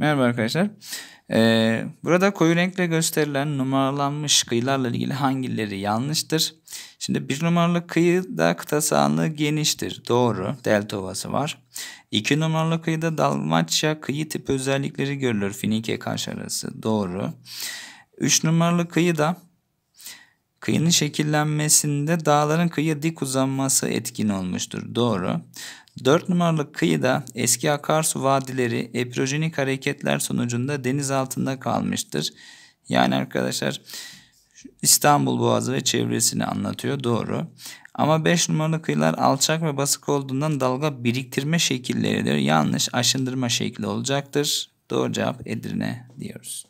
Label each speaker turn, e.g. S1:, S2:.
S1: Merhaba arkadaşlar. Ee, burada koyu renkle gösterilen numaralanmış kıyılarla ilgili hangileri yanlıştır? Şimdi bir numaralı kıyıda kıta sahanlığı geniştir. Doğru. Delta ovası var. İki numaralı kıyıda Dalmaçya kıyı tip özellikleri görülür. Finike kaş arası. Doğru. Üç numaralı kıyıda Kıyının şekillenmesinde dağların kıyıya dik uzanması etkin olmuştur. Doğru. 4 numaralı kıyıda eski akarsu vadileri epirojenik hareketler sonucunda deniz altında kalmıştır. Yani arkadaşlar İstanbul Boğazı ve çevresini anlatıyor doğru. Ama 5 numaralı kıyılar alçak ve basık olduğundan dalga biriktirme şekilleridir. Yanlış aşındırma şekli olacaktır. Doğru cevap Edirne diyoruz.